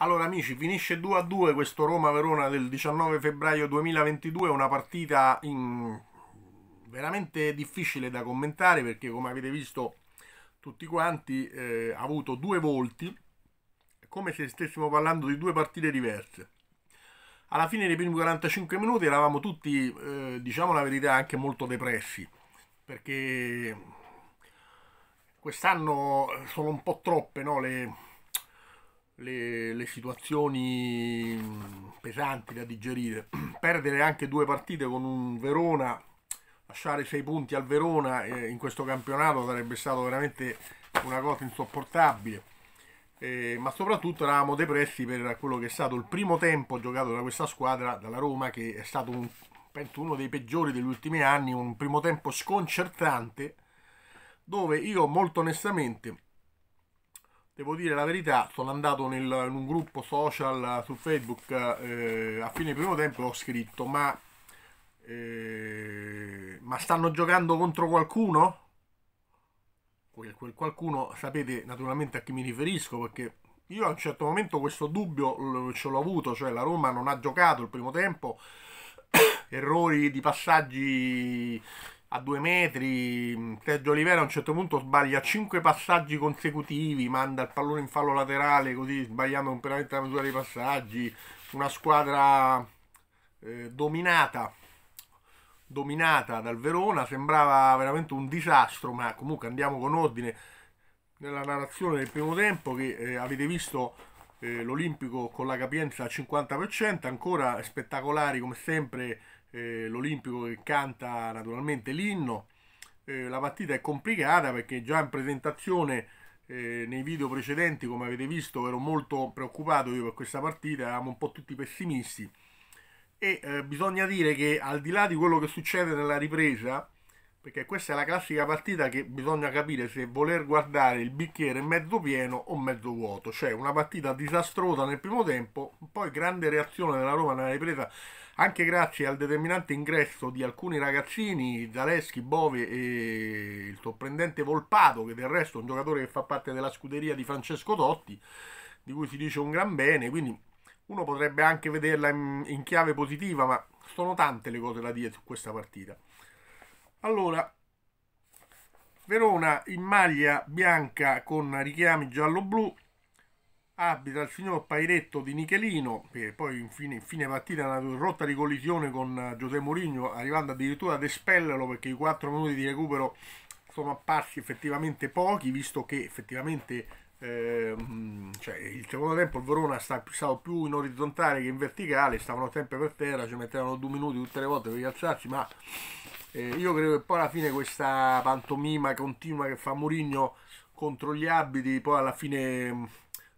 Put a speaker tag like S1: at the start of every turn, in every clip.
S1: Allora amici, finisce 2-2 a 2 questo Roma-Verona del 19 febbraio 2022, una partita in... veramente difficile da commentare perché come avete visto tutti quanti eh, ha avuto due volti, come se stessimo parlando di due partite diverse. Alla fine dei primi 45 minuti eravamo tutti, eh, diciamo la verità, anche molto depressi, perché quest'anno sono un po' troppe no, le le, le situazioni mm, pesanti da digerire, perdere anche due partite con un Verona, lasciare sei punti al Verona eh, in questo campionato sarebbe stato veramente una cosa insopportabile. Eh, ma soprattutto eravamo depressi per quello che è stato il primo tempo giocato da questa squadra, dalla Roma, che è stato un, penso, uno dei peggiori degli ultimi anni, un primo tempo sconcertante, dove io molto onestamente Devo dire la verità, sono andato nel, in un gruppo social su Facebook eh, a fine primo tempo e ho scritto ma, eh, ma stanno giocando contro qualcuno? Poi quel qualcuno sapete naturalmente a chi mi riferisco perché io a un certo momento questo dubbio ce l'ho avuto, cioè la Roma non ha giocato il primo tempo, errori di passaggi a due metri. Mm, Sergio Olivera a un certo punto sbaglia cinque passaggi consecutivi, manda il pallone in fallo laterale così sbagliando completamente la misura dei passaggi. Una squadra eh, dominata, dominata dal Verona, sembrava veramente un disastro, ma comunque andiamo con ordine nella narrazione del primo tempo che eh, avete visto eh, l'Olimpico con la capienza al 50%, ancora spettacolari come sempre eh, l'Olimpico che canta naturalmente l'inno. Eh, la partita è complicata perché già in presentazione eh, nei video precedenti, come avete visto, ero molto preoccupato io per questa partita, eravamo un po' tutti pessimisti. E eh, bisogna dire che al di là di quello che succede nella ripresa, perché questa è la classica partita che bisogna capire se voler guardare il bicchiere mezzo pieno o mezzo vuoto, cioè una partita disastrosa nel primo tempo, poi grande reazione della Roma nella ripresa anche grazie al determinante ingresso di alcuni ragazzini, Zaleschi, Bove e il sorprendente Volpato, che del resto è un giocatore che fa parte della scuderia di Francesco Totti, di cui si dice un gran bene, quindi uno potrebbe anche vederla in, chiave positiva, ma sono tante le cose da dire su questa partita. Allora, Verona in maglia bianca con richiami giallo-blu, abita il signor Pairetto di Nichelino, che poi in fine, in fine partita ha una rotta di collisione con Giuseppe eh, Mourinho, arrivando addirittura ad espellerlo perché i 4 minuti di recupero sono apparsi effettivamente pochi, visto che effettivamente eh, cioè, il secondo tempo il Verona sta, stava più in orizzontale che in verticale, stavano sempre per terra, ci mettevano due minuti tutte le volte per rialzarsi, ma eh, io credo che poi alla fine questa pantomima continua che fa Mourinho contro gli abiti, poi alla fine mm,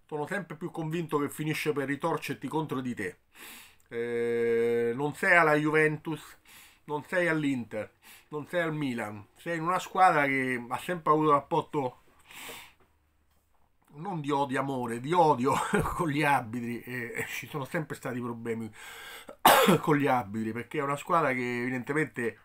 S1: sono sempre più convinto che finisce per ritorcerti contro di te. Eh, non sei alla Juventus, non sei all'Inter, non sei al Milan, sei in una squadra che ha sempre avuto un rapporto non di odio amore, di odio con gli arbitri e, ci sono sempre stati problemi con gli arbitri perché è una squadra che evidentemente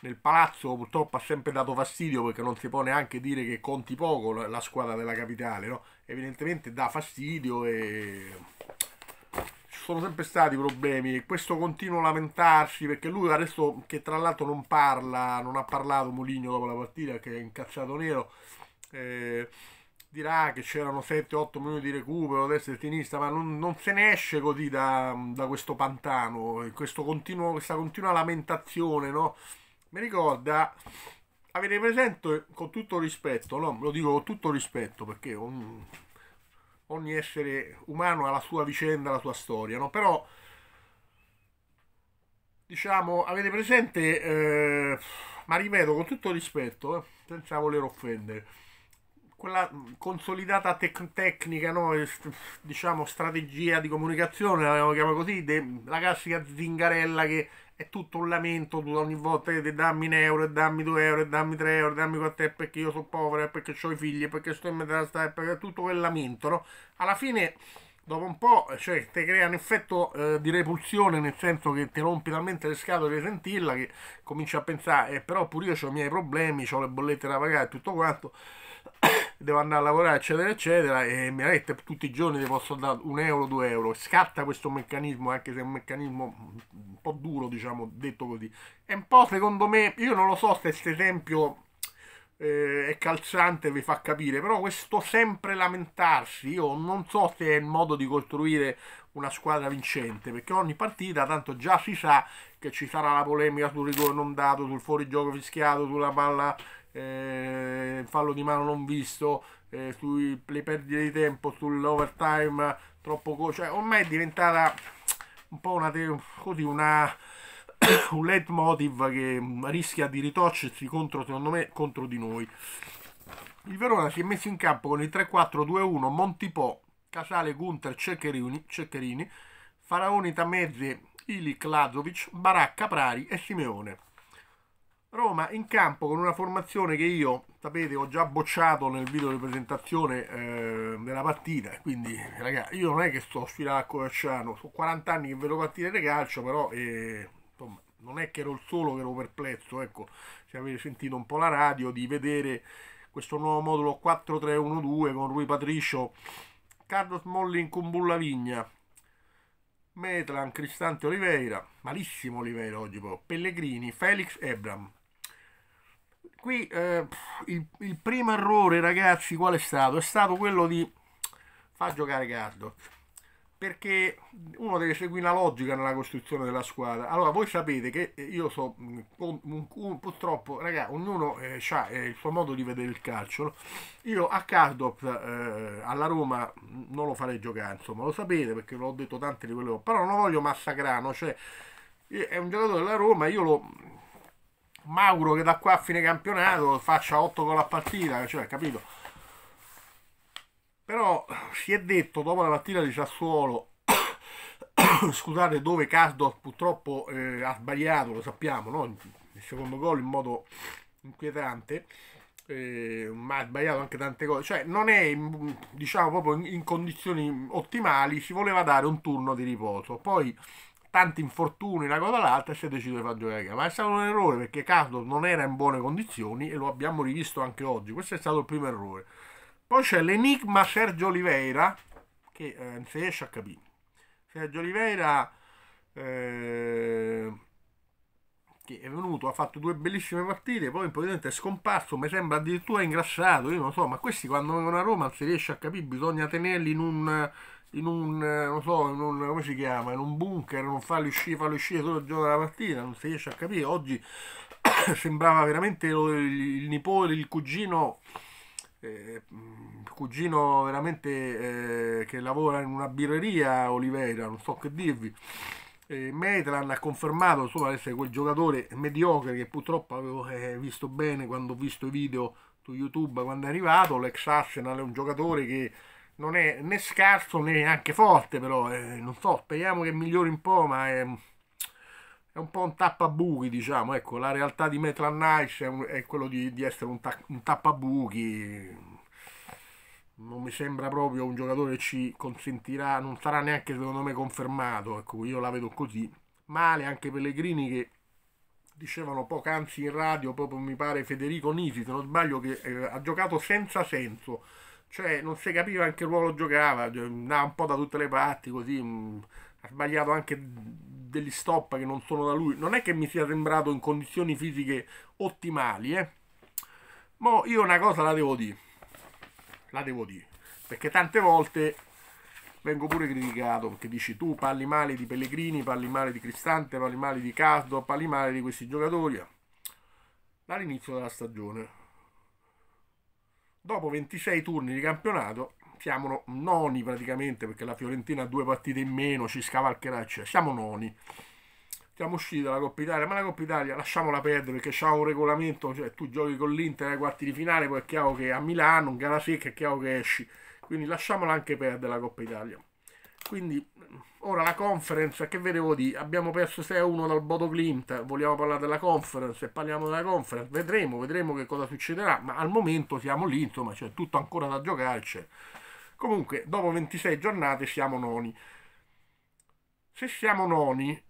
S1: nel palazzo purtroppo ha sempre dato fastidio perché non si può neanche dire che conti poco la squadra della capitale, no? evidentemente dà fastidio e ci sono sempre stati problemi e questo continuo a lamentarsi perché lui adesso che tra l'altro non parla, non ha parlato Moligno dopo la partita che è incacciato nero. Eh, dirà che c'erano 7-8 minuti di recupero destra e sinistra, ma non, non se ne esce così da, da questo pantano, questo continuo, questa continua lamentazione, no? mi ricorda avete presente con tutto rispetto no lo dico con tutto rispetto perché ogni, ogni essere umano ha la sua vicenda la sua storia no però diciamo avete presente eh, ma ripeto con tutto rispetto eh, senza voler offendere quella mm, consolidata tec- tecnica, no? diciamo strategia di comunicazione, la chiamiamo così, de- la classica zingarella che è tutto un lamento, tu ogni volta che dammi un euro, dammi due euro, dammi tre euro, dammi quattro euro perché io sono povero, perché ho i figli, perché sto in mezzo alla strada, perché è tutto quel lamento, no? Alla fine dopo un po' cioè, ti crea un effetto eh, di repulsione, nel senso che ti rompi talmente le scatole di sentirla che cominci a pensare, eh, però pure io ho i miei problemi, ho le bollette da pagare e tutto quanto. devo andare a lavorare eccetera eccetera e mi ha detto tutti i giorni ti posso dare un euro due euro scatta questo meccanismo anche se è un meccanismo un po' duro diciamo detto così è un po' secondo me io non lo so se questo esempio eh, è calzante vi fa capire però questo sempre lamentarsi io non so se è il modo di costruire una squadra vincente perché ogni partita tanto già si sa che ci sarà la polemica sul rigore non dato sul fuorigioco fischiato sulla palla eh, fallo di mano non visto, eh, sulle perdite di tempo, sull'overtime troppo co- cioè ormai è diventata un po' una, te- così, una un leitmotiv che rischia di ritorcersi contro, secondo me, contro di noi. Il Verona si è messo in campo con il 3-4-2-1 Montipò, Casale, Gunter, Ceccherini, Ceccherini Faraoni, Tamezzi, Ilic, Lazovic, Baracca, Prari e Simeone. Roma in campo con una formazione che io, sapete, ho già bocciato nel video di presentazione eh, della partita, quindi ragazzi, io non è che sto a sfilare a Covacciano, sono 40 anni che vedo partite di calcio, però eh, insomma, non è che ero il solo che ero perplesso, ecco, se avete sentito un po' la radio, di vedere questo nuovo modulo 4-3-1-2 con Rui Patricio, Carlos Mollin con Vigna, Metlan, Cristante Oliveira, malissimo Oliveira oggi proprio, Pellegrini, Felix Ebram, qui eh, il, il, primo errore, ragazzi, qual è stato? È stato quello di far giocare Gardot. Perché uno deve seguire una logica nella costruzione della squadra. Allora, voi sapete che eh, io so, mm, purtroppo, ragazzi, ognuno eh, ha eh, il suo modo di vedere il calcio. No? Io a Gardot eh, alla Roma mm, non lo farei giocare, insomma, lo sapete perché ve l'ho detto tante di quelle volte. Però non lo voglio massacrare, cioè, è un giocatore della Roma, io lo Mauro che da qua a fine campionato faccia 8 gol la partita, cioè, capito? Però si è detto dopo la partita di Sassuolo, scusate, dove Casdor purtroppo eh, ha sbagliato, lo sappiamo, no? il secondo gol in modo inquietante, eh, ma ha sbagliato anche tante cose, cioè non è diciamo proprio in, in condizioni ottimali, si voleva dare un turno di riposo. Poi tanti infortuni una cosa all'altra e si è deciso di far giocare Gama. È stato un errore perché Carlos non era in buone condizioni e lo abbiamo rivisto anche oggi. Questo è stato il primo errore. Poi c'è l'enigma Sergio Oliveira che eh, non si riesce a capire. Sergio Oliveira eh, che è venuto, ha fatto due bellissime partite, poi improvvisamente è scomparso, mi sembra addirittura ingrassato, io non so, ma questi quando vengono a Roma non si riesce a capire, bisogna tenerli in un in un, eh, non so, in un, come si chiama, in un bunker, non farlo uscire, farlo uscire solo il giorno della mattina, non si riesce a capire. Oggi sembrava veramente il, nipote, il cugino, eh, il cugino veramente eh, che lavora in una birreria, Oliveira, non so che dirvi. Eh, Maitland ha confermato insomma, essere quel giocatore mediocre che purtroppo avevo eh, visto bene quando ho visto i video su YouTube quando è arrivato. L'ex Arsenal è un giocatore che non è né scarso né anche forte però eh, non so speriamo che migliori un po' ma è, è un po' un tappabuchi diciamo ecco la realtà di Metal Nice è, è, quello di, di essere un, ta un, tappabuchi non mi sembra proprio un giocatore che ci consentirà non sarà neanche secondo me confermato ecco io la vedo così male anche Pellegrini che dicevano poc'anzi in radio proprio mi pare Federico Nisi se non sbaglio che eh, ha giocato senza senso cioè non si capiva anche il ruolo giocava, eh, andava un po' da tutte le parti così, mm, ha sbagliato anche degli stop che non sono da lui, non è che mi sia sembrato in condizioni fisiche ottimali, eh. Ma io una cosa la devo dire, la devo dire, perché tante volte vengo pure criticato perché dici tu parli male di Pellegrini, parli male di Cristante, parli male di Casdo, parli male di questi giocatori dall'inizio della stagione Dopo 26 turni di campionato siamo noni praticamente perché la Fiorentina ha due partite in meno, ci scavalcherà, cioè, siamo noni. Siamo usciti dalla Coppa Italia, ma la Coppa Italia lasciamola perdere perché c'è un regolamento, cioè tu giochi con l'Inter ai quarti di finale, poi è chiaro che a Milano, un gara secca, è chiaro che esci. Quindi lasciamola anche perdere la Coppa Italia. Quindi ora la conference che vedevo di abbiamo perso 6 1 dal Bodo Clint vogliamo parlare della conference e parliamo della conference vedremo vedremo che cosa succederà ma al momento siamo lì insomma c'è tutto ancora da giocarci comunque dopo 26 giornate siamo noni se siamo noni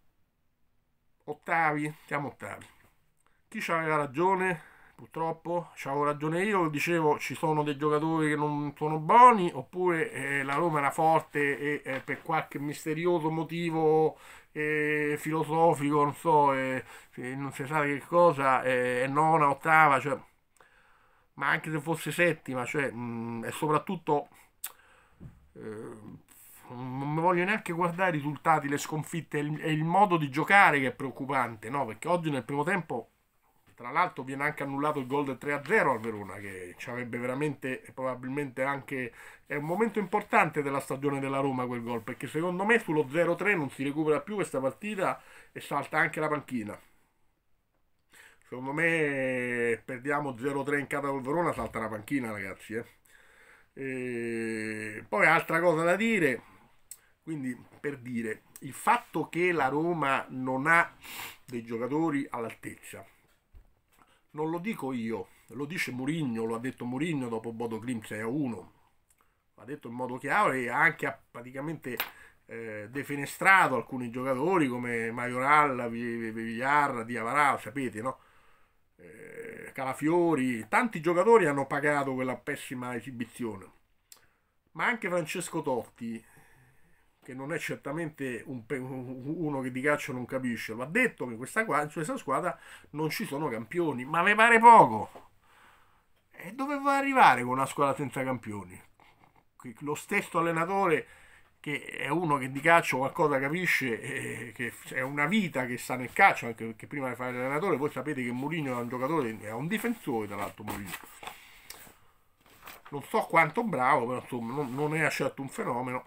S1: ottavi siamo ottavi chi aveva ragione purtroppo avevo ragione io, dicevo ci sono dei giocatori che non sono buoni oppure eh, la Roma era forte e eh, per qualche misterioso motivo eh, filosofico, non so, eh, eh, non si sa che cosa, eh, è nona, ottava, cioè, ma anche se fosse settima, cioè, mh, mm, e soprattutto non mi voglio neanche guardare i risultati, le sconfitte, è il, è il modo di giocare che è preoccupante, no? perché oggi nel primo tempo tra l'altro viene anche annullato il gol del 3-0 al Verona, che ci avrebbe veramente, probabilmente anche... È un momento importante della stagione della Roma quel gol, perché secondo me sullo 0-3 non si recupera più questa partita e salta anche la panchina. Secondo me perdiamo 0-3 in casa col Verona, salta la panchina ragazzi. Eh. E... Poi altra cosa da dire, quindi per dire, il fatto che la Roma non ha dei giocatori all'altezza non lo dico io, lo dice Murigno, lo ha detto Murigno dopo Bodo Klim 6 a 1. L'ha detto in modo chiaro e anche ha praticamente eh, defenestrato alcuni giocatori come Maioralla, Vigliarra, Diavara, sapete, no? Eh, Calafiori, tanti giocatori hanno pagato quella pessima esibizione. Ma anche Francesco Totti che non è certamente un, uno che di calcio non capisce, va detto che in questa, in questa squadra non ci sono campioni, ma mi pare poco. E dove va arrivare con una squadra senza campioni? Lo stesso allenatore che è uno che di calcio qualcosa capisce, eh, che è una vita che sta nel calcio, anche perché prima di fare l'allenatore voi sapete che Mourinho è un giocatore, è un difensore tra l'altro Mourinho. Non so quanto bravo, però insomma non, non è certo un fenomeno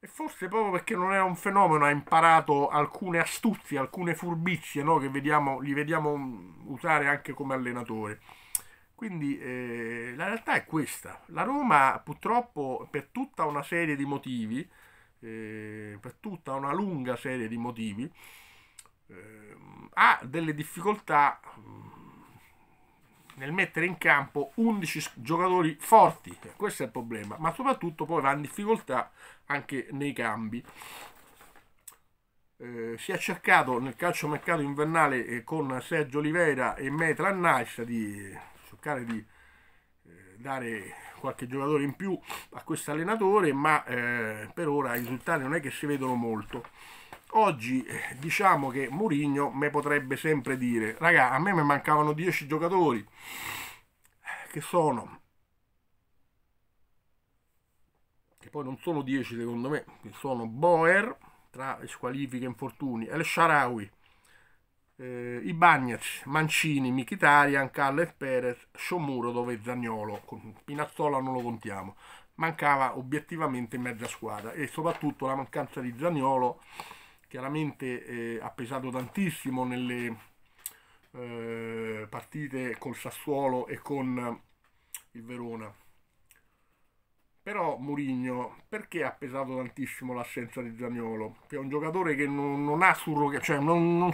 S1: E forse proprio perché non era un fenomeno ha imparato alcune astuzie, alcune furbizie no? che vediamo, li vediamo usare anche come allenatore. Quindi eh, la realtà è questa. La Roma purtroppo per tutta una serie di motivi, eh, per tutta una lunga serie di motivi, eh, ha delle difficoltà mm, nel mettere in campo 11 giocatori forti, questo è il problema, ma soprattutto poi va in difficoltà anche nei cambi. Eh, si è cercato nel calciomercato invernale eh, con Sergio Oliveira e Metran Nice di cercare di eh, dare qualche giocatore in più a questo allenatore, ma eh, per ora i risultati non è che si vedono molto. Oggi eh, diciamo che Mourinho me potrebbe sempre dire, raga, a me mi mancavano 10 giocatori, che sono poi non sono 10 secondo me, sono Boer, tra squalifiche e infortuni, El Sharawi, eh, Ibagnez, Mancini, Mkhitaryan, Calles, Perez, Sciomuro, dove Zagnolo, Pinazzola non lo contiamo, mancava obiettivamente mezza squadra e soprattutto la mancanza di Zagnolo chiaramente eh, ha pesato tantissimo nelle eh, partite col Sassuolo e con il Verona. Però Murigno, perché ha pesato tantissimo l'assenza di Zagnolo? Che è un giocatore che non, non ha surrogato, cioè non, non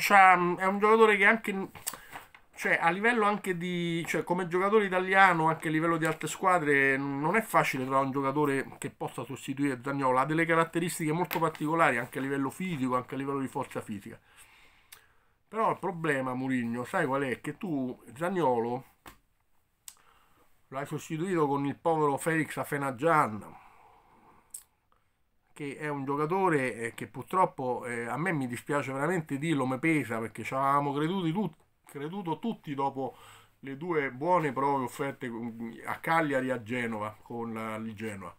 S1: è un giocatore che anche cioè a livello anche di cioè, come giocatore italiano anche a livello di altre squadre non è facile trovare un giocatore che possa sostituire Zagnola ha delle caratteristiche molto particolari anche a livello fisico anche a livello di forza fisica però il problema Murigno sai qual è che tu Zagnolo l'hai sostituito con il povero Felix Afenagian che è un giocatore eh, che purtroppo eh, a me mi dispiace veramente dirlo, mi pesa perché ci avevamo tut creduto tutti dopo le due buone prove offerte mm, a Cagliari e a Genova con la, eh, il Genova.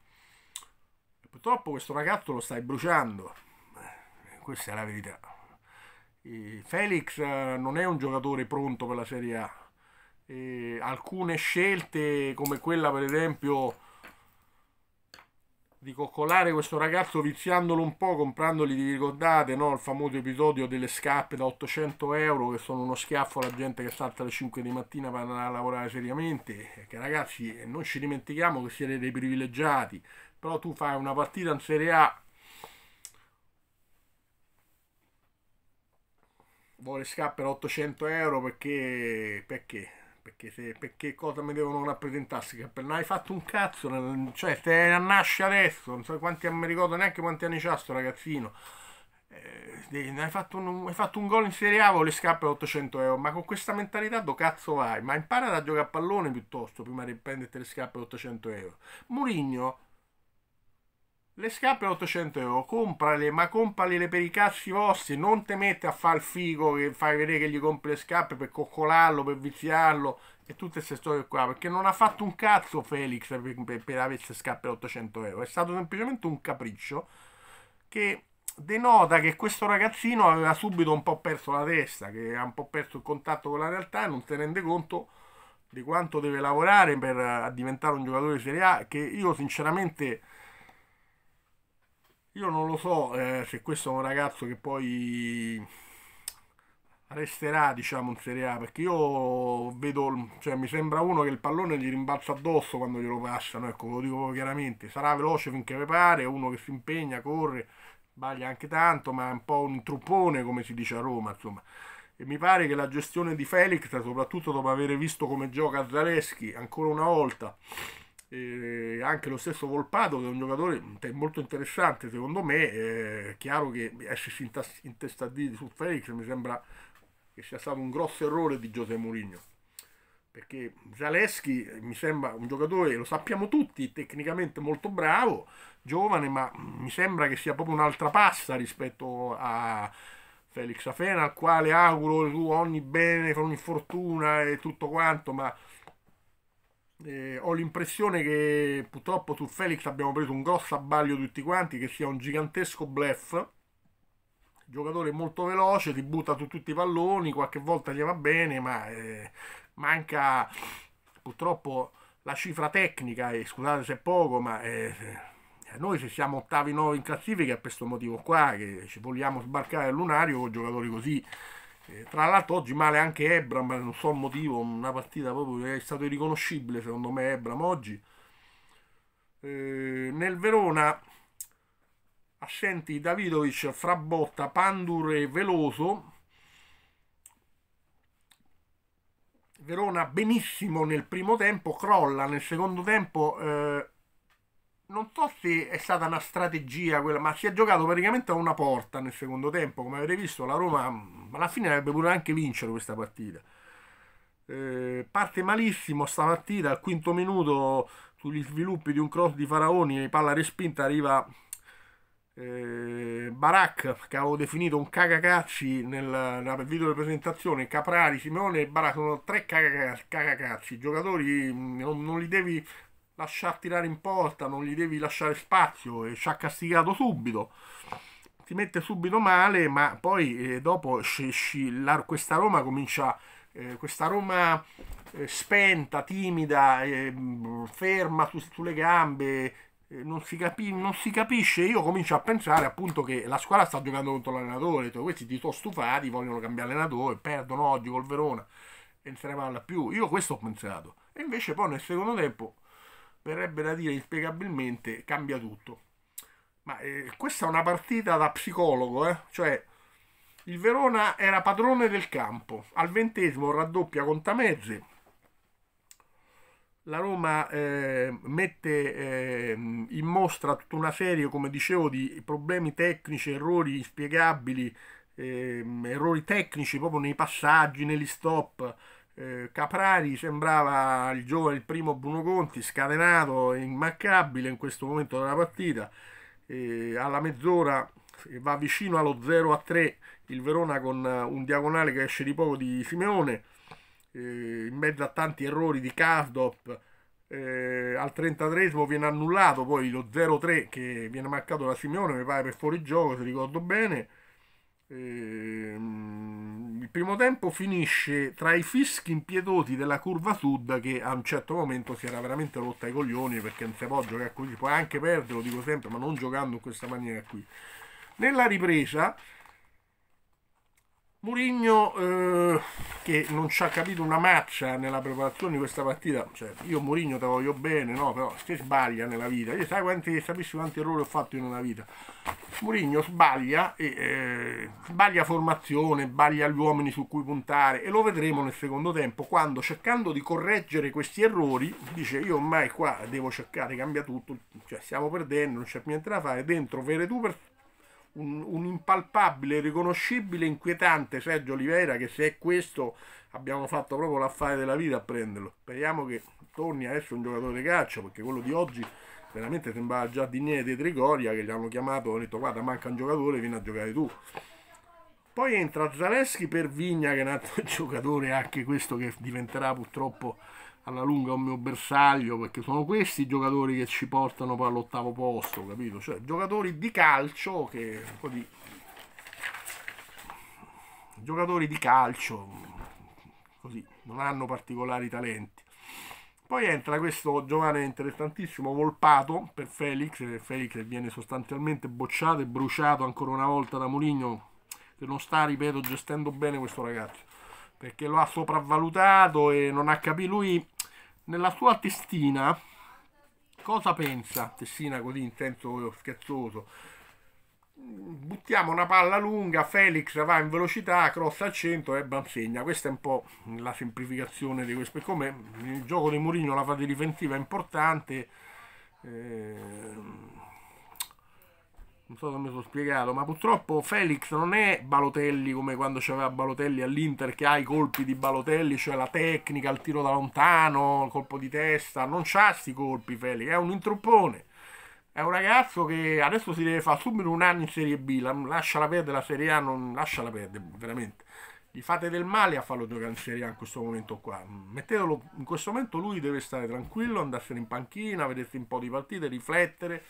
S1: E purtroppo questo ragazzo lo stai bruciando, eh, questa è la verità. E Felix non è un giocatore pronto per la Serie A, eh, alcune scelte come quella per esempio di coccolare questo ragazzo viziandolo un po', comprandogli, vi ricordate, no? il famoso episodio delle scarpe da 800 euro che sono uno schiaffo alla gente che salta alle 5 di mattina per andare a lavorare seriamente, che ragazzi non ci dimentichiamo che siete dei privilegiati, però tu fai una partita in Serie A, vuole scarpe da 800 euro perché, perché? perché, se, perché cosa mi devono rappresentarsi? Che non hai fatto un cazzo, cioè se nasce adesso, non so quanti mi ricordo neanche quanti anni c'ha sto ragazzino. Eh, hai, fatto un, hai fatto un gol in Serie A, le scarpe a 800 euro. Ma con questa mentalità, do cazzo vai? Ma impara a giocare a pallone piuttosto prima di prenderti le scarpe a 800 euro. Murigno le scarpe a 800 euro, comprale, ma comprale per i cazzi vostri, non te mette a fare il figo che fai vedere che gli compri le scarpe per coccolarlo, per viziarlo e tutte queste storie qua, perché non ha fatto un cazzo Felix per, per, per avere queste scarpe a 800 euro, è stato semplicemente un capriccio che denota che questo ragazzino aveva subito un po' perso la testa, che ha un po' perso il contatto con la realtà e non si rende conto di quanto deve lavorare per eh, diventare un giocatore di Serie A, che io sinceramente io non lo so eh, se questo è un ragazzo che poi resterà diciamo in Serie A perché io vedo cioè mi sembra uno che il pallone gli rimbalza addosso quando glielo passano ecco lo dico chiaramente sarà veloce finché mi pare è uno che si impegna corre sbaglia anche tanto ma è un po' un truppone come si dice a Roma insomma e mi pare che la gestione di Felix soprattutto dopo aver visto come gioca Zaleschi ancora una volta eh, anche lo stesso Volpato che è un giocatore molto interessante secondo me, è chiaro che essersi intestarditi su Felix mi sembra che sia stato un grosso errore di Giuseppe Mourinho perché Zaleschi eh, mi sembra un giocatore, lo sappiamo tutti, tecnicamente molto bravo, giovane, ma mi sembra che sia proprio un'altra passa rispetto a Felix Afena, al quale auguro ogni bene, ogni fortuna e tutto quanto, ma eh, ho l'impressione che purtroppo su Felix abbiamo preso un grosso abbaglio tutti quanti, che sia un gigantesco blef. Giocatore molto veloce, ti butta su tutti i palloni, qualche volta gli va bene, ma eh, manca purtroppo la cifra tecnica, e scusate se è poco, ma eh, eh noi se siamo ottavi 9 in classifica è per questo motivo qua, che ci vogliamo sbarcare al lunario con giocatori così eh, tra l'altro oggi male anche Ebram, non so il motivo, una partita proprio è stato irriconoscibile secondo me Ebram oggi. Eh, nel Verona assenti Davidovic, Frabotta, Pandur e Veloso. Verona benissimo nel primo tempo, crolla nel secondo tempo. Eh, non so se è stata una strategia quella, ma si è giocato praticamente a una porta nel secondo tempo, come avete visto la Roma mm, alla fine avrebbe potuto anche vincere questa partita. Eh, parte malissimo sta partita, al quinto minuto sugli sviluppi di un cross di Faraoni, palla respinta, arriva eh, Barak che avevo definito un cagacacci nel, nel video di presentazione, Caprari, Simone e Barak sono tre cagacacci, giocatori mm, non, non li devi lasciar tirare in porta, non gli devi lasciare spazio e ci ha castigato subito. Ti mette subito male, ma poi eh, dopo sci, sci, la, questa Roma comincia, eh, questa Roma eh, spenta, timida, ehm, ferma su, sulle gambe, eh, non si, capi, non si, capisce. Io comincio a pensare appunto che la squadra sta giocando contro l'allenatore, questi ti sono stufati, vogliono cambiare allenatore, perdono oggi col Verona e non se ne parla più. Io questo ho pensato. E invece poi nel secondo tempo verrebbe da dire inspiegabilmente, cambia tutto. Ma eh, questa è una partita da psicologo, eh? cioè il Verona era padrone del campo, al ventesimo raddoppia Contamezze, la Roma eh, mette eh, in mostra tutta una serie, come dicevo, di problemi tecnici, errori inspiegabili, eh, errori tecnici proprio nei passaggi, negli stop, eh, Caprari sembrava il, giovane, il primo Bruno Conti, scatenato e immaccabile in questo momento della partita. Eh, alla mezz'ora eh, va vicino allo 0 a 3 il Verona con eh, un diagonale che esce di poco di Simeone, eh, in mezzo a tanti errori di Kasdop. al 33 viene annullato poi lo 0-3 che viene marcato da Simeone, mi pare per fuori gioco se ricordo bene. Ehm il primo tempo finisce tra i fischi impietosi della curva sud che a un certo momento si era veramente rotta i coglioni perché non si può giocare così, puoi anche perdere, lo dico sempre, ma non giocando in questa maniera qui. Nella ripresa Murigno eh, che non ci ha capito una marcia nella preparazione di questa partita, cioè, io Murigno te voglio bene, no, però se sbaglia nella vita, io sai quanti, sapessi quanti errori ho fatto in una vita. Murigno sbaglia, e, eh, sbaglia formazione, sbaglia gli uomini su cui puntare e lo vedremo nel secondo tempo quando cercando di correggere questi errori dice io ormai qua devo cercare, cambia tutto, cioè, stiamo perdendo, non c'è niente da fare, dentro vere tu per un, un impalpabile, riconoscibile, inquietante Sergio Oliveira che se è questo abbiamo fatto proprio l'affare della vita a prenderlo. Speriamo che torni adesso un giocatore di calcio perché quello di oggi veramente sembrava già Dignere di Trigoria che gli hanno chiamato, e hanno detto guarda manca un giocatore, vieni a giocare tu. Poi entra Zaleschi per Vigna che è un altro giocatore anche questo che diventerà purtroppo alla lunga un mio bersaglio perché sono questi i giocatori che ci portano poi all'ottavo posto, capito? Cioè giocatori di calcio che così giocatori di calcio così, non hanno particolari talenti. Poi entra questo giovane interessantissimo Volpato per Felix, Felix viene sostanzialmente bocciato e bruciato ancora una volta da Mourinho che non sta, ripeto, gestendo bene questo ragazzo perché lo ha sopravvalutato e non ha capito lui nella sua testina cosa pensa, testina così in senso scherzoso, buttiamo una palla lunga, Felix va in velocità, cross al centro e Bam segna. Questa è un po' la semplificazione di questo. Come il gioco di Mourinho la fase difensiva è importante, ehm, non so se mi sono spiegato, ma purtroppo Felix non è Balotelli come quando c'aveva Balotelli all'Inter che ha i colpi di Balotelli, cioè la tecnica, il tiro da lontano, il colpo di testa, non c'ha questi colpi Felix, è un intruppone. È un ragazzo che adesso si deve fare subito un anno in Serie B, lasciala perdere la Serie A, non lasciala perdere, veramente. Gli fate del male a farlo giocare in Serie A in questo momento qua. Mettetelo, in questo momento lui deve stare tranquillo, andarsene in panchina, vedersi un po' di partite, riflettere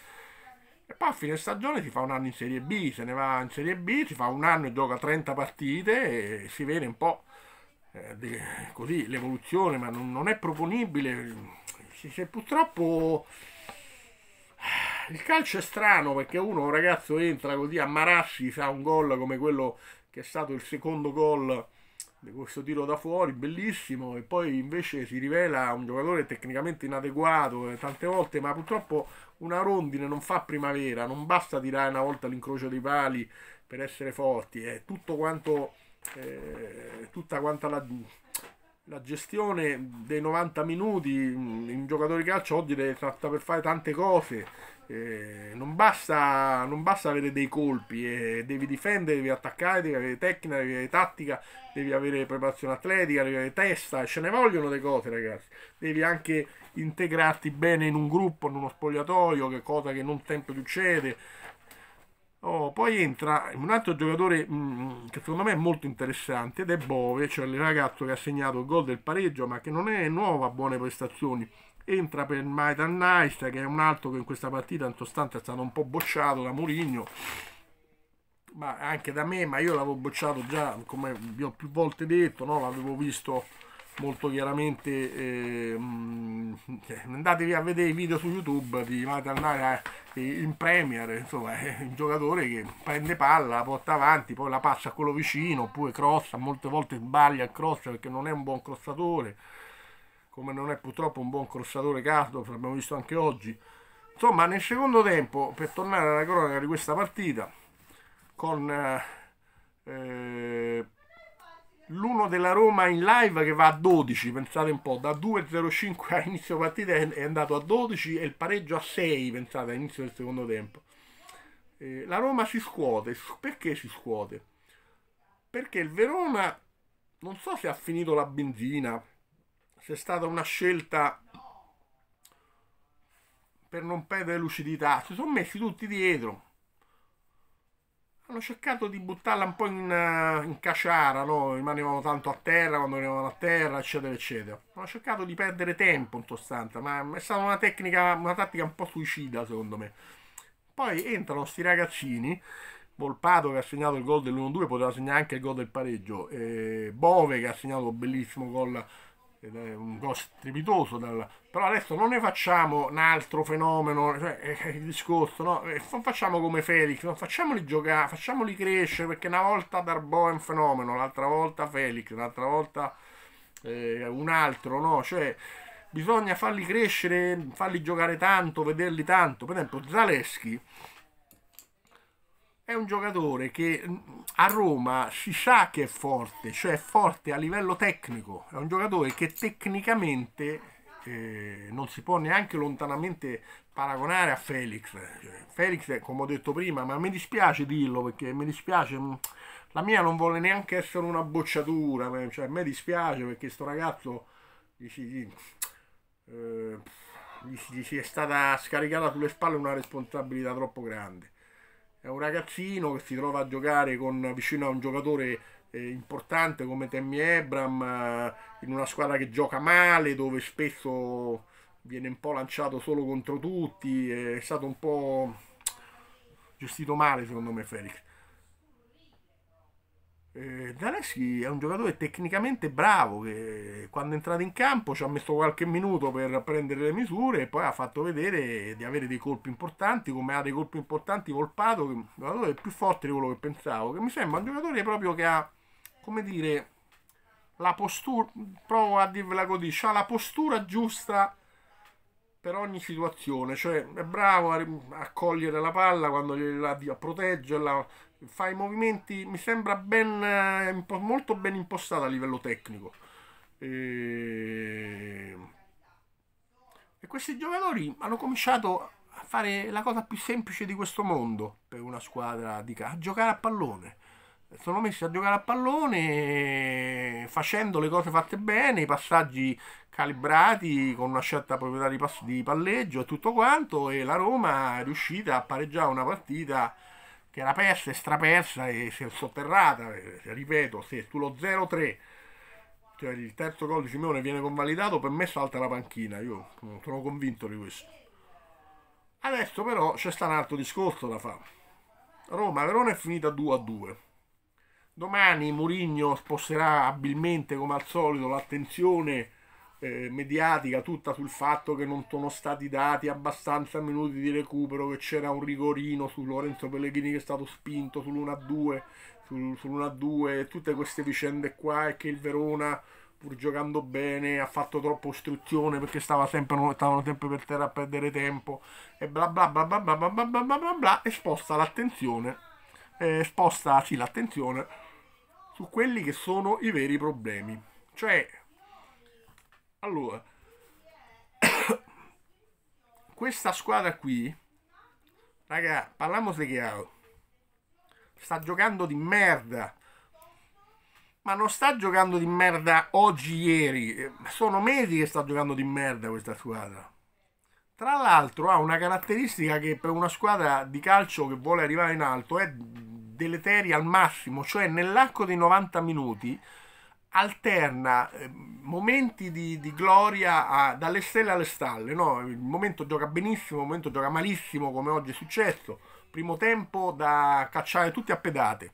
S1: e poi a fine stagione si fa un anno in Serie B, se ne va in Serie B, si fa un anno e gioca 30 partite e si vede un po' eh, così l'evoluzione, ma non, non è proponibile. Se purtroppo eh, il calcio è strano perché uno, un ragazzo entra così a Marassi, fa un gol come quello che è stato il secondo gol questo tiro da fuori bellissimo e poi invece si rivela un giocatore tecnicamente inadeguato eh, tante volte ma purtroppo una rondine non fa primavera non basta tirare una volta l'incrocio dei pali per essere forti è tutto quanto eh, tutta quanta la, la, gestione dei 90 minuti un giocatore di calcio oggi deve tratta per fare tante cose eh, non, basta, non basta avere dei colpi eh, devi difendere, devi attaccare devi avere tecnica, devi avere tattica devi avere preparazione atletica, devi avere testa, ce ne vogliono le cose ragazzi, devi anche integrarti bene in un gruppo, in uno spogliatoio, che cosa che non sempre succede. Oh, poi entra un altro giocatore mh, mm, che secondo me è molto interessante ed è Bove, cioè il ragazzo che ha segnato il gol del pareggio ma che non è nuovo a buone prestazioni. Entra per Maitan Nice che è un altro che in questa partita in è stato un po' bocciato da Mourinho ma anche da me, ma io l'avevo bocciato già, come vi ho più volte detto, no? l'avevo visto molto chiaramente, eh, andatevi a vedere i video su YouTube di Matalnara eh, in Premier, insomma è eh, un giocatore che prende palla, la porta avanti, poi la passa a quello vicino, oppure crossa, molte volte sbaglia il cross perché non è un buon crossatore, come non è purtroppo un buon crossatore Cardo, l'abbiamo visto anche oggi. Insomma, nel secondo tempo, per tornare alla cronaca di questa partita, con eh, eh, l'uno della Roma in live che va a 12, pensate un po', da 2.05 a inizio partita è andato a 12 e il pareggio a 6, pensate, all'inizio del secondo tempo. Eh, la Roma si scuote, perché si scuote? Perché il Verona, non so se ha finito la benzina, se è stata una scelta per non perdere lucidità, si sono messi tutti dietro hanno cercato di buttarla un po' in, eh, in caciara, no? rimanevano tanto a terra quando venivano a terra, eccetera, eccetera. Hanno cercato di perdere tempo in sostanza, ma è stata una tecnica, una tattica un po' suicida secondo me. Poi entrano sti ragazzini, Volpato che ha segnato il gol dell'1-2, poteva segnare anche il gol del pareggio, Bove che ha segnato un bellissimo gol ed è un gol strepitoso, dal... però adesso non ne facciamo un altro fenomeno, cioè, è eh, eh, il discorso, no? non eh, facciamo come Felix, non facciamoli giocare, facciamoli crescere, perché una volta Darbo è un fenomeno, l'altra volta Felix, l'altra volta eh, un altro, no? Cioè, bisogna farli crescere, farli giocare tanto, vederli tanto, per esempio Zaleschi è un giocatore che mm, a Roma si sa che è forte, cioè è forte a livello tecnico, è un giocatore che tecnicamente eh, non si può neanche lontanamente paragonare a Felix. Cioè, Felix, eh, come ho detto prima, ma mi dispiace dirlo perché mi dispiace, mm, la mia non vuole neanche essere una bocciatura, eh, cioè, a me dispiace perché sto ragazzo dici, eh, gli, gli, gli è stata scaricata sulle spalle una responsabilità troppo grande è un ragazzino che si trova a giocare con, vicino a un giocatore eh, importante come Temmie Ebram eh, in una squadra che gioca male, dove spesso viene un po' lanciato solo contro tutti, eh, è stato un po' gestito male secondo me Felix. Eh, Zaleschi è un giocatore tecnicamente bravo che quando è entrato in campo ci ha messo qualche minuto per prendere le misure e poi ha fatto vedere di avere dei colpi importanti come ha dei colpi importanti Volpato che è un giocatore più forte di quello che pensavo che mi sembra un giocatore proprio che ha come dire la postura provo a dirvela così ha la postura giusta per ogni situazione cioè è bravo a, a cogliere la palla quando gliela a proteggerla fa i movimenti, mi sembra ben, eh, molto ben impostata a livello tecnico. E... e questi giocatori hanno cominciato a fare la cosa più semplice di questo mondo per una squadra di calcio, a giocare a pallone. Sono messi a giocare a pallone facendo le cose fatte bene, i passaggi calibrati con una certa proprietà di, di palleggio e tutto quanto e la Roma è riuscita a pareggiare una partita che era persa e strapersa e si è sotterrata, ripeto, se tu lo 0-3 cioè il terzo gol di Simone viene convalidato, per me salta la panchina, io sono convinto di questo. Adesso però c'è stato un altro discorso da fare. Roma-Verona è finita 2-2. Domani Mourinho sposterà abilmente come al solito l'attenzione mediatica tutta sul fatto che non sono stati dati abbastanza minuti di recupero, che c'era un rigorino su Lorenzo Pellegrini che è stato spinto sull'1-2, sul, sull'1-2, tutte queste vicende qua e che il Verona pur giocando bene ha fatto troppo ostruzione perché stava sempre, stavano sempre per terra a perdere tempo e bla bla bla bla bla bla bla bla bla, bla, bla e sposta l'attenzione eh, sposta sì l'attenzione su quelli che sono i veri problemi cioè allora, questa squadra qui, raga, parliamosene chiaro, sta giocando di merda. Ma non sta giocando di merda oggi, ieri. Sono mesi che sta giocando di merda questa squadra. Tra l'altro ha una caratteristica che per una squadra di calcio che vuole arrivare in alto è deleteria al massimo, cioè nell'arco dei 90 minuti alterna eh, momenti di, di gloria a, dalle stelle alle stalle. No? Il momento gioca benissimo, il momento gioca malissimo, come oggi è successo. Primo tempo da cacciare tutti a pedate.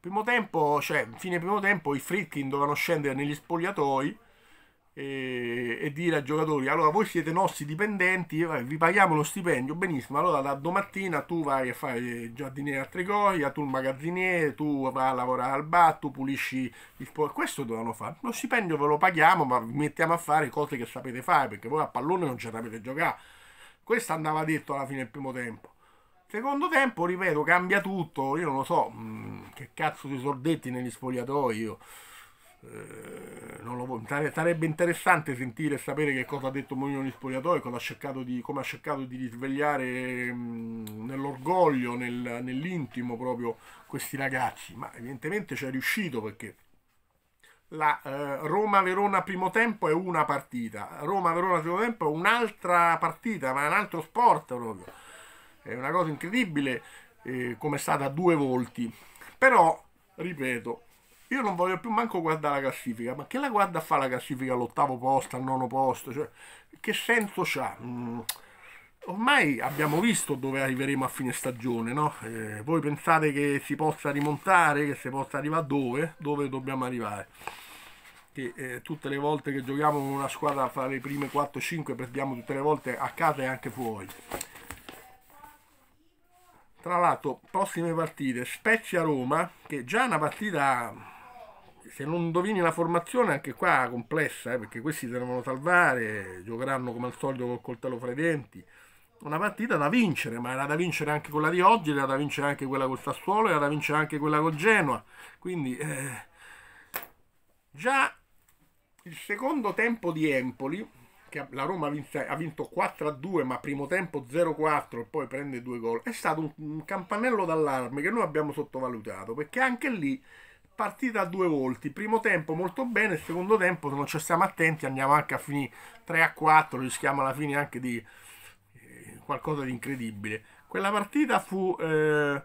S1: Primo tempo, cioè, fine primo tempo, i Fritkin dovevano scendere negli spogliatoi e, e, dire ai giocatori allora voi siete nostri dipendenti vi paghiamo lo stipendio benissimo allora da domattina tu vai a fare il giardiniere a Trigoria tu il magazziniere tu vai a lavorare al bar tu pulisci il sport questo dovevano fare lo stipendio ve lo paghiamo ma vi mettiamo a fare cose che sapete fare perché voi a pallone non ci sapete giocare questo andava detto alla fine del primo tempo Secondo tempo, ripeto, cambia tutto. Io non lo so mh, mm, che cazzo di sordetti negli spogliatoi. Io eh, sarebbe interessante sentire e sapere che cosa ha detto Mognoni Spogliatoio, cosa ha cercato di, come ha cercato di risvegliare mh, mm, nell'orgoglio, nel, nell'intimo proprio questi ragazzi, ma evidentemente ci è riuscito perché la eh, Roma-Verona primo tempo è una partita, Roma-Verona primo tempo è un'altra partita, ma è un altro sport proprio. È una cosa incredibile eh, come è stata a due volti. Però, ripeto, io non voglio più manco guardare la classifica, ma che la guarda a fa fare la classifica all'ottavo posto, al nono posto? Cioè, che senso c'ha? Mm ormai abbiamo visto dove arriveremo a fine stagione, no? Eh, voi pensate che si possa rimontare, che si possa arrivare dove? Dove dobbiamo arrivare? Che eh, tutte le volte che giochiamo con una squadra fra le prime 4-5 perdiamo tutte le volte a casa e anche fuori. Tra l'altro, prossime partite, Spezia-Roma, che già è una partita se non indovini la formazione, anche qua complessa, eh, perché questi devono salvare, giocheranno come al solito col coltello fra i denti. Una partita da vincere, ma era da vincere anche quella di oggi, era da vincere anche quella col Sassuolo, era da vincere anche quella col Genoa. Quindi eh, già il secondo tempo di Empoli, che la Roma ha vinto 4-2, ma primo tempo 0-4 e poi prende due gol, è stato un campanello d'allarme che noi abbiamo sottovalutato, perché anche lì partita a due volti, primo tempo molto bene, secondo tempo se non ci stiamo attenti andiamo anche a finire 3 a 4, rischiamo alla fine anche di eh, qualcosa di incredibile. Quella partita fu, eh,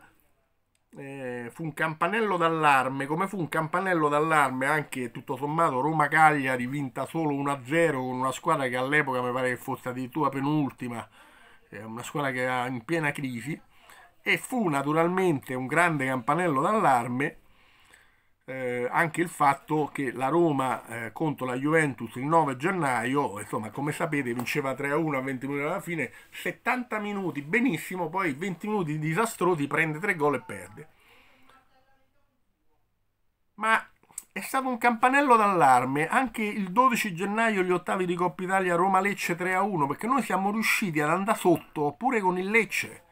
S1: eh, fu un campanello d'allarme, come fu un campanello d'allarme anche tutto sommato Roma-Cagliari vinta solo 1-0 a con una squadra che all'epoca mi pare che fosse addirittura penultima, eh, una squadra che era in piena crisi e fu naturalmente un grande campanello d'allarme eh, anche il fatto che la Roma eh, contro la Juventus il 9 gennaio, insomma come sapete vinceva 3-1 a a 20 minuti alla fine, 70 minuti benissimo, poi 20 minuti disastrosi, prende 3 gol e perde. Ma è stato un campanello d'allarme anche il 12 gennaio gli ottavi di Coppa Italia Roma-Lecce 3-1 a perché noi siamo riusciti ad andare sotto pure con il Lecce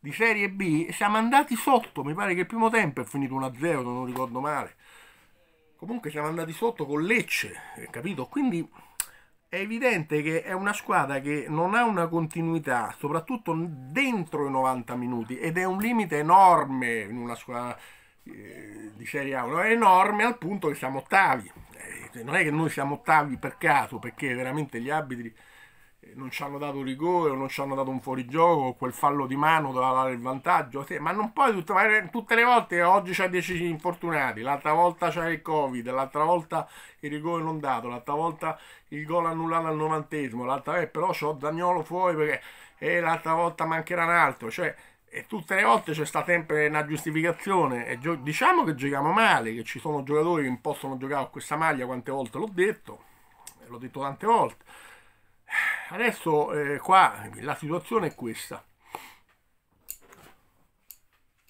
S1: di Serie B siamo andati sotto mi pare che il primo tempo è finito 1-0 a se non ricordo male Comunque siamo andati sotto con Lecce, eh, capito? Quindi è evidente che è una squadra che non ha una continuità, soprattutto dentro i 90 minuti, ed è un limite enorme in una squadra eh, di Serie A, è enorme al punto che siamo ottavi. Eh, non è che noi siamo ottavi per caso, perché veramente gli abiti non ci hanno dato rigore o non ci hanno dato un fuorigioco o quel fallo di mano doveva dare il vantaggio sì, ma non poi tutte, tutte le volte oggi c'è 10 infortunati l'altra volta c'è il covid l'altra volta il rigore non dato l'altra volta il gol annullato al novantesimo l'altra eh, però c'ho Zagnolo fuori perché eh, l'altra volta mancherà un altro cioè e tutte le volte c'è sta sempre una giustificazione e gio- diciamo che giochiamo male che ci sono giocatori che non possono giocare a questa maglia quante volte l'ho detto l'ho detto tante volte Adesso eh, qua la situazione è questa.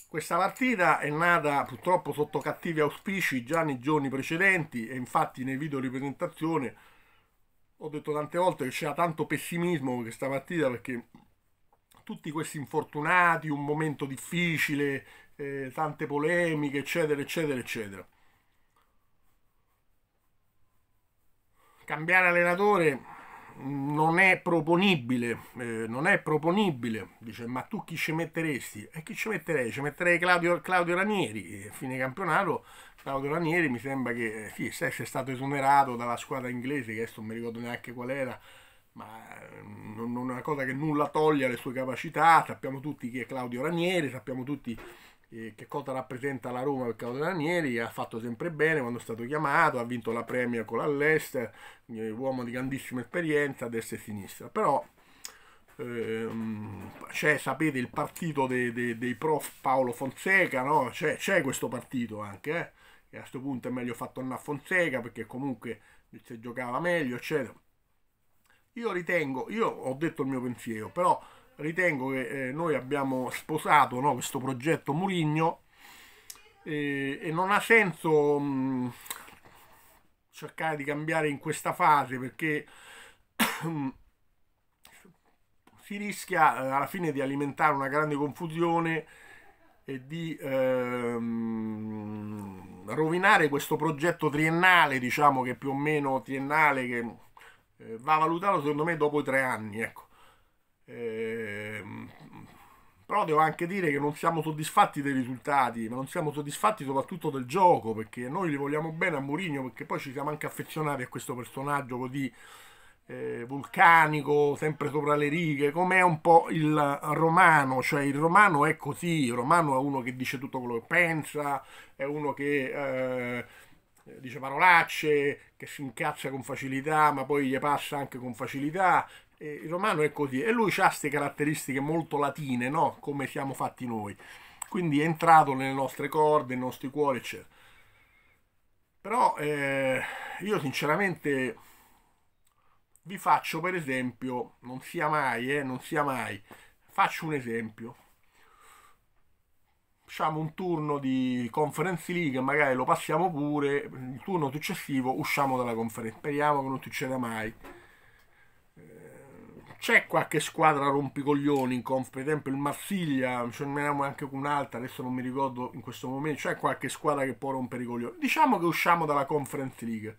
S1: Questa partita è nata purtroppo sotto cattivi auspici già nei giorni precedenti e infatti nei video di presentazione ho detto tante volte che c'era tanto pessimismo questa partita perché tutti questi infortunati, un momento difficile, eh, tante polemiche, eccetera, eccetera, eccetera. Cambiare allenatore non è proponibile, eh, non è proponibile, dice ma tu chi ci metteresti? E chi ci metterei? Ci metterei Claudio, Claudio Ranieri, e eh, fine campionato Claudio Ranieri mi sembra che eh, sì, se è stato esonerato dalla squadra inglese, che adesso non mi ricordo neanche qual era, ma eh, non, non è una cosa che nulla toglie alle sue capacità, sappiamo tutti chi è Claudio Ranieri, sappiamo tutti che cosa rappresenta la Roma per Claudio Ranieri, ha fatto sempre bene quando è stato chiamato, ha vinto la Premier con l'Allester, eh, uomo di grandissima esperienza, destra e sinistra, però ehm, c'è, sapete, il partito dei, dei, dei prof Paolo Fonseca, no? c'è, questo partito anche, eh? e a questo punto è meglio fatto tornare a Fonseca perché comunque si giocava meglio, eccetera. Io ritengo, io ho detto il mio pensiero, però ritengo che eh, noi abbiamo sposato no, questo progetto Murigno eh, e non ha senso mh, mm, cercare di cambiare in questa fase perché si rischia eh, alla fine di alimentare una grande confusione e di ehm, rovinare questo progetto triennale, diciamo che più o meno triennale, che eh, va valutato secondo me dopo i tre anni. Ecco. Ehm, però devo anche dire che non siamo soddisfatti dei risultati, ma non siamo soddisfatti soprattutto del gioco, perché noi li vogliamo bene a Mourinho, perché poi ci siamo anche affezionati a questo personaggio così eh, vulcanico, sempre sopra le righe, come è un po' il romano, cioè il romano è così, il romano è uno che dice tutto quello che pensa, è uno che... Eh, dice parolacce, che si incazza con facilità, ma poi gli passa anche con facilità, il romano è così e lui ha queste caratteristiche molto latine, no? come siamo fatti noi. Quindi è entrato nelle nostre corde, nei nostri cuori, eccetera. Però eh, io sinceramente vi faccio per esempio, non sia mai, eh, non sia mai, faccio un esempio. Facciamo un turno di Conference League, magari lo passiamo pure, il turno successivo usciamo dalla conferenza, speriamo che non succeda mai c'è qualche squadra rompicoglioni in conf, per esempio il Marsiglia, ce ne abbiamo anche un'altra, adesso non mi ricordo in questo momento, c'è qualche squadra che può rompere i coglioni. Diciamo che usciamo dalla Conference League.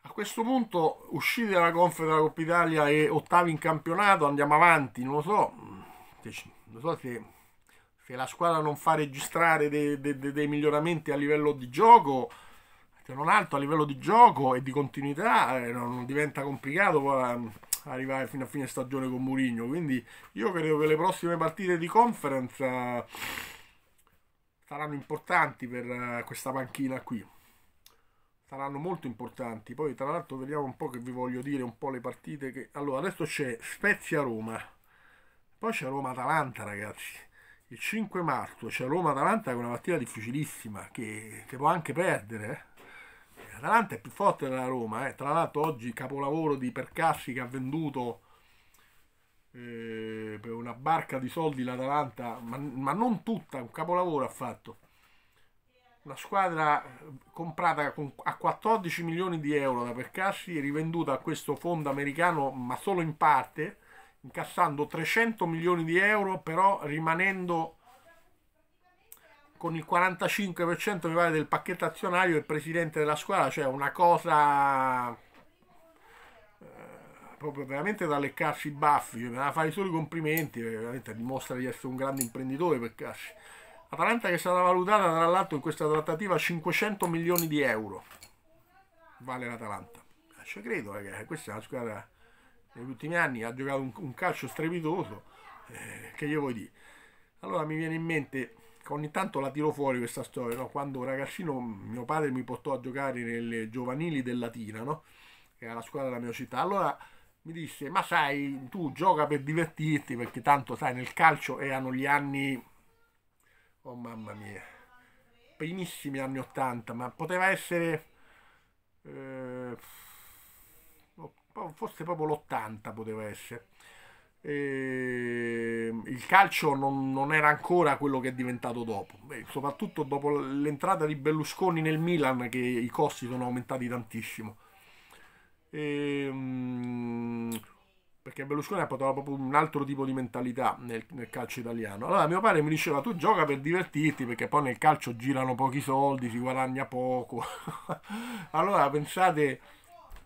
S1: A questo punto uscite dalla Conference della Coppa Italia e ottavi in campionato, andiamo avanti, non lo so, non so se, se la squadra non fa registrare dei, dei, dei miglioramenti a livello di gioco se non altro a livello di gioco e di continuità eh, non diventa complicato ehm, arrivare fino a fine stagione con Mourinho. Quindi io credo che le prossime partite di conference eh, saranno importanti per eh, questa panchina qui. Saranno molto importanti. Poi tra l'altro vediamo un po' che vi voglio dire un po' le partite che... Allora, adesso c'è Spezia-Roma. Poi c'è Roma-Atalanta, ragazzi il 5 marzo c'è Roma-Atalanta che è una partita difficilissima che, che può anche perdere eh l'Atalanta è più forte della Roma, eh. tra l'altro oggi capolavoro di Percassi che ha venduto eh, per una barca di soldi l'Atalanta, ma, ma non tutta, un capolavoro ha fatto. Una squadra eh, comprata con, a 14 milioni di euro da Percassi e rivenduta a questo fondo americano, ma solo in parte, incassando 300 milioni di euro, però rimanendo con il 45% mi pare del pacchetto azionario il presidente della squadra, cioè una cosa eh, proprio veramente da leccarsi i baffi, mi da fare solo i complimenti, perché veramente dimostra di essere un grande imprenditore per cazzo. Atalanta che è stata valutata tra l'altro in questa trattativa 500 milioni di euro. Vale l'Atalanta. Eh, ci credo, ragazzi, eh, questa è una squadra negli ultimi anni ha giocato un, un calcio strepitoso, eh, che gli vuoi dire? Allora mi viene in mente Ecco, ogni tanto la tiro fuori questa storia, no? quando ragazzino mm, mio padre mi portò a giocare nelle giovanili del Latina, no? che era la squadra della mia città, allora mi disse, ma sai, tu gioca per divertirti, perché tanto sai, nel calcio erano gli anni, oh mamma mia, primissimi anni 80, ma poteva essere... Eh, forse proprio l'80 poteva essere eh, il calcio non, non, era ancora quello che è diventato dopo, Beh, soprattutto dopo l'entrata di Berlusconi nel Milan che i costi sono aumentati tantissimo. E, ehm, perché Berlusconi ha portato proprio un altro tipo di mentalità nel, nel, calcio italiano. Allora mio padre mi diceva tu gioca per divertirti perché poi nel calcio girano pochi soldi, si guadagna poco. allora pensate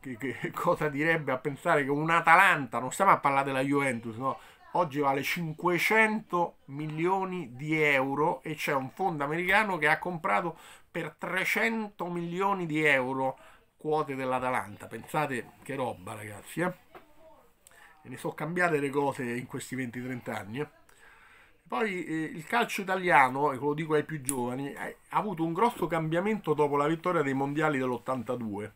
S1: che, che, cosa direbbe a pensare che un Atalanta, non stiamo a parlare della Juventus, no? oggi vale 500 milioni di euro e c'è un fondo americano che ha comprato per 300 milioni di euro quote dell'Atalanta. Pensate che roba ragazzi, eh? E ne sono cambiate le cose in questi 20-30 anni. Eh? Poi eh, il calcio italiano, e lo dico ai più giovani, ha avuto un grosso cambiamento dopo la vittoria dei mondiali dell'82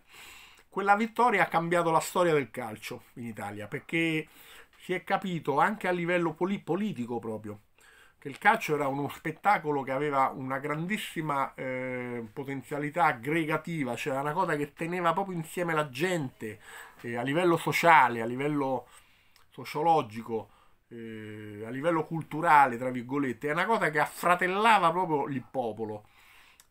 S1: quella vittoria ha cambiato la storia del calcio in Italia perché si è capito anche a livello politico proprio che il calcio era uno spettacolo che aveva una grandissima eh, potenzialità aggregativa, cioè una cosa che teneva proprio insieme la gente eh, a livello sociale, a livello sociologico, eh, a livello culturale, tra virgolette, è una cosa che affratellava proprio il popolo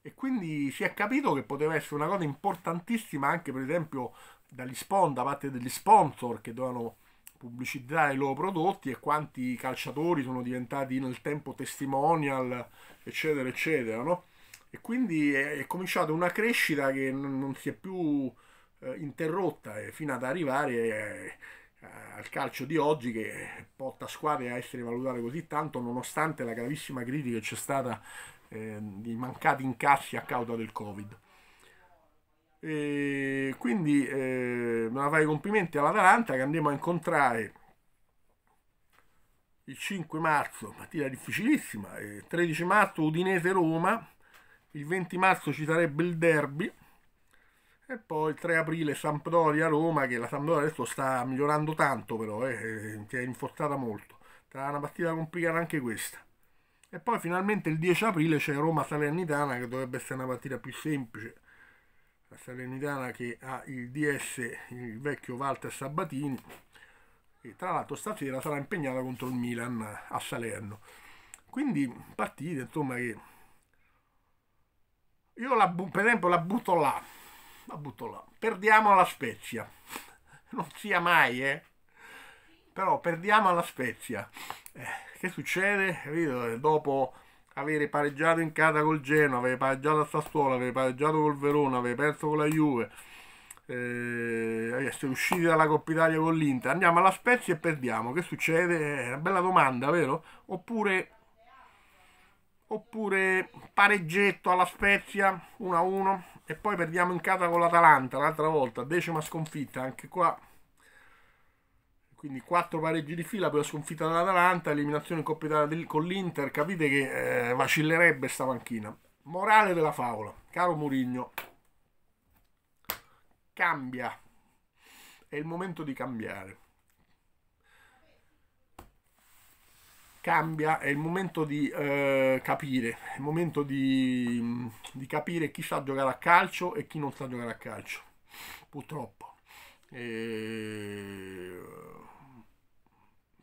S1: e quindi si è capito che poteva essere una cosa importantissima anche per esempio dagli spon, da parte degli sponsor che dovevano pubblicizzare i loro prodotti e quanti calciatori sono diventati nel tempo testimonial, eccetera, eccetera, no? E quindi è, è cominciata una crescita che non, non si è più eh, interrotta eh, fino ad arrivare eh, al calcio di oggi che porta squadre a essere valutate così tanto nonostante la gravissima critica che c'è stata eh, di mancati incassi a causa del Covid. E quindi eh, me la fai i complimenti all'Atalanta che andremo a incontrare il 5 marzo, partita difficilissima, il 13 marzo Udinese-Roma, il 20 marzo ci sarebbe il derby e poi il 3 aprile Sampdoria-Roma che la Sampdoria adesso sta migliorando tanto però, eh, si eh, è rinforzata molto, sarà una partita complicata anche questa. E poi finalmente il 10 aprile c'è Roma-Salernitana che dovrebbe essere una partita più semplice. La Salernitana che ha il DS, il vecchio Walter Sabatini, e tra l'altro stasera sarà impegnata contro il Milan a Salerno. Quindi partite insomma che... Io la, per esempio la butto là, la butto là. Perdiamo la Spezia. Non sia mai, eh però perdiamo alla Spezia. Eh, che succede? Eh, dopo avere pareggiato in casa col Genoa, avere pareggiato a Sassuolo, avere pareggiato col Verona, aver perso con la Juve, eh, essere usciti dalla Coppa Italia con l'Inter, andiamo alla Spezia e perdiamo. Che succede? Eh, è una bella domanda, vero? Oppure, oppure pareggetto alla Spezia 1-1 e poi perdiamo in casa con l'Atalanta l'altra volta, decima sconfitta, anche qua quindi quattro pareggi di fila per la sconfitta dell'Atalanta, eliminazione in Coppa Italia del, con l'Inter, capite che eh, vacillerebbe sta panchina. Morale della favola, caro Murigno, cambia, è il momento di cambiare. Cambia, è il momento di eh, capire, è il momento di, di capire chi sa giocare a calcio e chi non sa giocare a calcio, purtroppo. E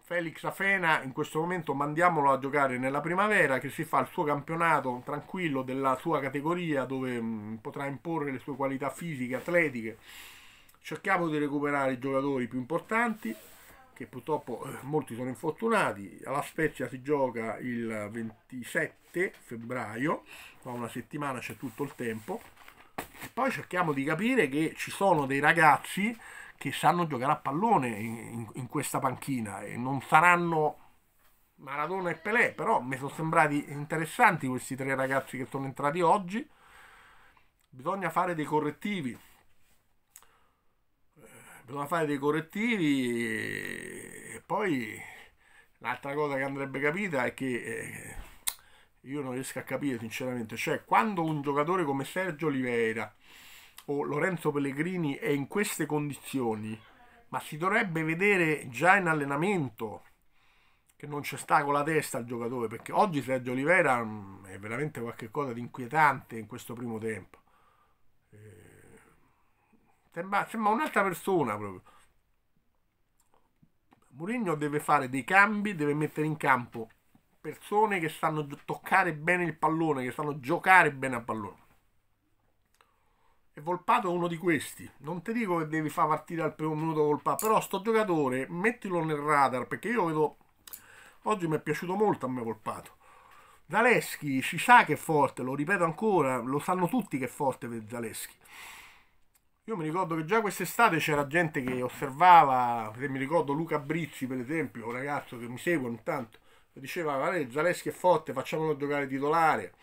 S1: Felix Afena in questo momento mandiamolo a giocare nella primavera che si fa il suo campionato tranquillo della sua categoria dove mh, mm, potrà imporre le sue qualità fisiche, atletiche. Cerchiamo di recuperare i giocatori più importanti che purtroppo eh, molti sono infortunati. Alla Spezia si gioca il 27 febbraio, fa una settimana c'è tutto il tempo. E poi cerchiamo di capire che ci sono dei ragazzi che sanno giocare a pallone in, in, questa panchina e non saranno Maradona e Pelé, però mi sono sembrati interessanti questi tre ragazzi che sono entrati oggi. Bisogna fare dei correttivi. Eh, bisogna fare dei correttivi e poi l'altra cosa che andrebbe capita è che eh, io non riesco a capire sinceramente, cioè quando un giocatore come Sergio Oliveira o Lorenzo Pellegrini è in queste condizioni, ma si dovrebbe vedere già in allenamento che non c'è sta con la testa il giocatore, perché oggi Sergio Olivera mm, è veramente qualcosa di inquietante in questo primo tempo. Eh, sembra, sembra un'altra persona proprio. Mourinho deve fare dei cambi, deve mettere in campo persone che sanno toccare bene il pallone, che sanno giocare bene al pallone. E Volpato è uno di questi. Non ti dico che devi far partire al primo minuto Volpato, però sto giocatore mettilo nel radar perché io vedo... Oggi mi è piaciuto molto a me Volpato. Zaleschi si sa che è forte, lo ripeto ancora, lo sanno tutti che è forte per Zaleschi. Io mi ricordo che già quest'estate c'era gente che osservava, se mi ricordo Luca Brizzi per esempio, un ragazzo che mi segue ogni tanto, diceva Zaleschi è forte, facciamolo giocare titolare.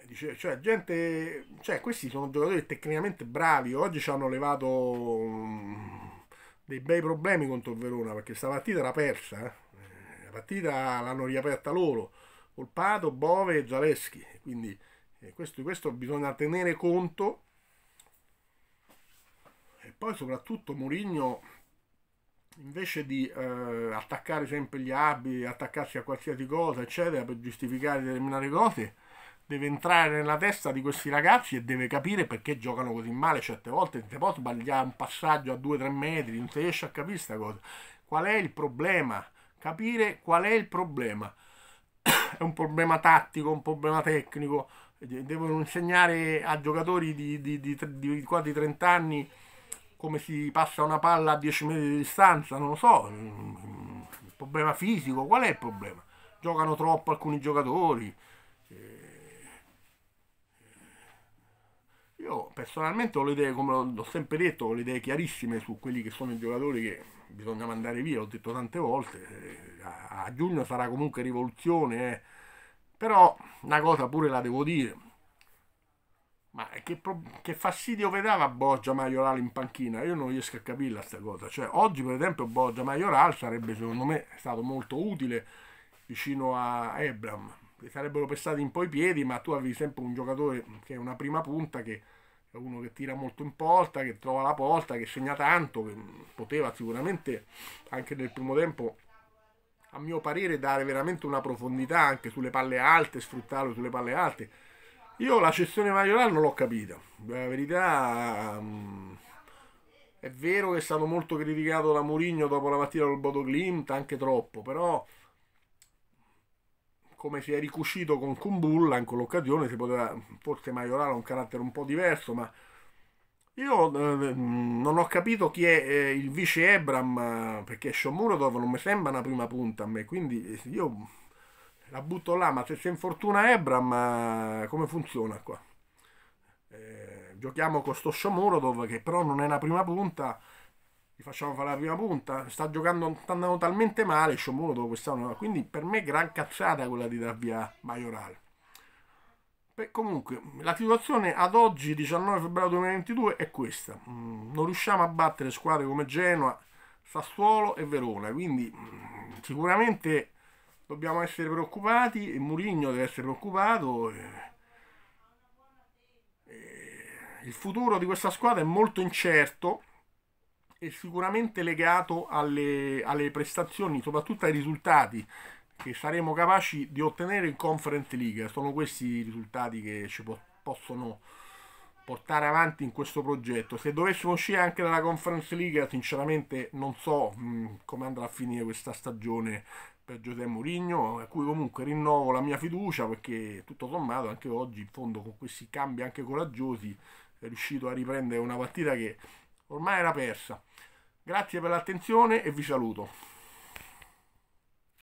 S1: Eh, dice, cioè, gente, cioè, questi sono giocatori tecnicamente bravi. Oggi ci hanno levato um, dei bei problemi contro il Verona perché questa partita era persa. Eh. eh. La partita l'hanno riaperta loro. Colpato, Bove e Zaleschi. Quindi eh, questo, questo bisogna tenere conto. E poi soprattutto Murigno invece di eh, attaccare sempre gli abiti, attaccarsi a qualsiasi cosa, eccetera, per giustificare determinate cose deve entrare nella testa di questi ragazzi e deve capire perché giocano così male certe volte, certe può sbagliare un passaggio a 2-3 metri, non si riesce a capire questa cosa. Qual è il problema? Capire qual è il problema. è un problema tattico, un problema tecnico, devono insegnare a giocatori di, di, di, di quasi 30 anni come si passa una palla a 10 metri di distanza, non lo so, mm, mm, mm, il problema fisico, qual è il problema? Giocano troppo alcuni giocatori, Io personalmente ho le idee, come ho sempre detto, ho le idee chiarissime su quelli che sono i giocatori che bisogna mandare via, l'ho detto tante volte, eh, a, giugno sarà comunque rivoluzione, eh. però una cosa pure la devo dire, ma che, che fastidio vedava Borgia Maioral in panchina? Io non riesco a capirla questa cosa. Cioè, oggi per esempio Borgia Maioral sarebbe secondo me stato molto utile vicino a Ebram. Sarebbero pestati un po' i piedi, ma tu avevi sempre un giocatore che è una prima punta che uno che tira molto in porta, che trova la porta, che segna tanto, che poteva sicuramente anche nel primo tempo, a mio parere, dare veramente una profondità anche sulle palle alte, sfruttarlo sulle palle alte. Io la cessione Maioral non l'ho capita, la verità mm, è vero che è stato molto criticato da Mourinho dopo la partita col Bodo Glimt, anche troppo, però come si è ricuscito con Kumbulla in quell'occasione, si poteva forse Maiorale ha un carattere un po' diverso, ma io eh, non ho capito chi è eh, il vice Ebram, eh, perché Shomurodov non mi sembra una prima punta a me, quindi eh, io la butto là, ma se si infortuna Ebram, eh, come funziona qua? Eh, giochiamo con sto Shomurodov che però non è una prima punta, gli facciamo fare la prima punta. Sta giocando sta andando talmente male Sciomuro quest'anno. Quindi per me gran cazzata quella di dar via Majoral. Beh, comunque, la situazione ad oggi, 19 febbraio 2022, è questa. Mm, non riusciamo a battere squadre come Genoa, Sassuolo e Verona, quindi mm, sicuramente dobbiamo essere preoccupati e Murigno deve essere preoccupato. Il futuro di questa squadra è molto incerto è sicuramente legato alle, alle prestazioni, soprattutto ai risultati che saremo capaci di ottenere in Conference League. Sono questi i risultati che ci po possono portare avanti in questo progetto. Se dovessimo uscire anche dalla Conference League, sinceramente non so mh, mm, come andrà a finire questa stagione per Giuseppe Mourinho, a cui comunque rinnovo la mia fiducia perché tutto sommato anche oggi in fondo con questi cambi anche coraggiosi è riuscito a riprendere una partita che ormai era persa. Grazie per l'attenzione e vi saluto.